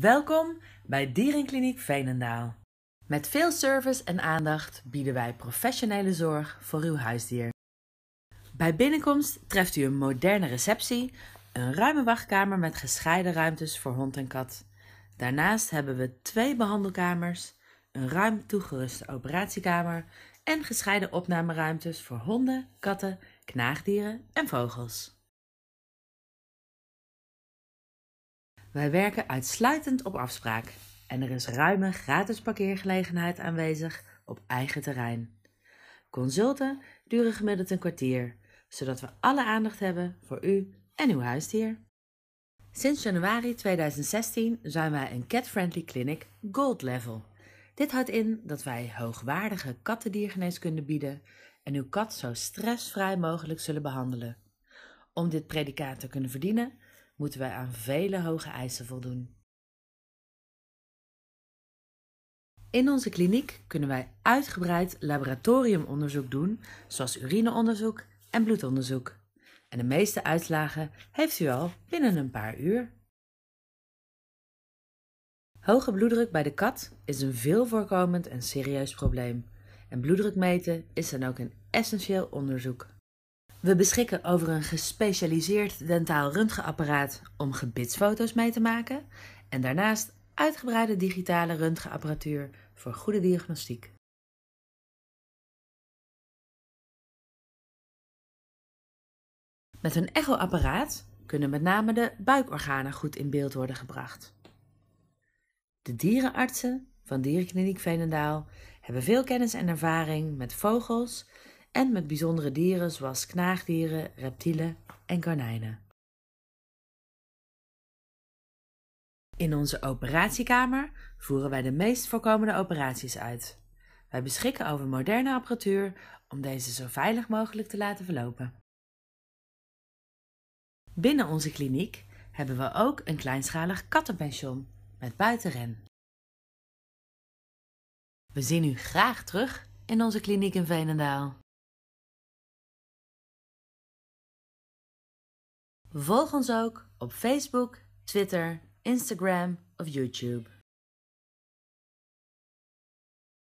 Welkom bij Dierenkliniek Veenendaal. Met veel service en aandacht bieden wij professionele zorg voor uw huisdier. Bij binnenkomst treft u een moderne receptie, een ruime wachtkamer met gescheiden ruimtes voor hond en kat. Daarnaast hebben we twee behandelkamers, een ruim toegeruste operatiekamer en gescheiden opnameruimtes voor honden, katten, knaagdieren en vogels. Wij werken uitsluitend op afspraak en er is ruime gratis parkeergelegenheid aanwezig op eigen terrein. Consulten duren gemiddeld een kwartier, zodat we alle aandacht hebben voor u en uw huisdier. Sinds januari 2016 zijn wij een cat-friendly clinic Gold Level. Dit houdt in dat wij hoogwaardige kattendiergeneeskunde bieden en uw kat zo stressvrij mogelijk zullen behandelen. Om dit predicaat te kunnen verdienen, moeten wij aan vele hoge eisen voldoen. In onze kliniek kunnen wij uitgebreid laboratoriumonderzoek doen, zoals urineonderzoek en bloedonderzoek. En de meeste uitslagen heeft u al binnen een paar uur. Hoge bloeddruk bij de kat is een veelvoorkomend en serieus probleem. En bloeddruk meten is dan ook een essentieel onderzoek. We beschikken over een gespecialiseerd dentaal röntgenapparaat om gebitsfoto's mee te maken en daarnaast uitgebreide digitale röntgenapparatuur voor goede diagnostiek. Met een echoapparaat kunnen met name de buikorganen goed in beeld worden gebracht. De dierenartsen van Dierenkliniek Veenendaal hebben veel kennis en ervaring met vogels en met bijzondere dieren zoals knaagdieren, reptielen en konijnen. In onze operatiekamer voeren wij de meest voorkomende operaties uit. Wij beschikken over moderne apparatuur om deze zo veilig mogelijk te laten verlopen. Binnen onze kliniek hebben we ook een kleinschalig kattenpension met buitenren. We zien u graag terug in onze kliniek in Veenendaal. Volg ons ook op Facebook, Twitter, Instagram of YouTube.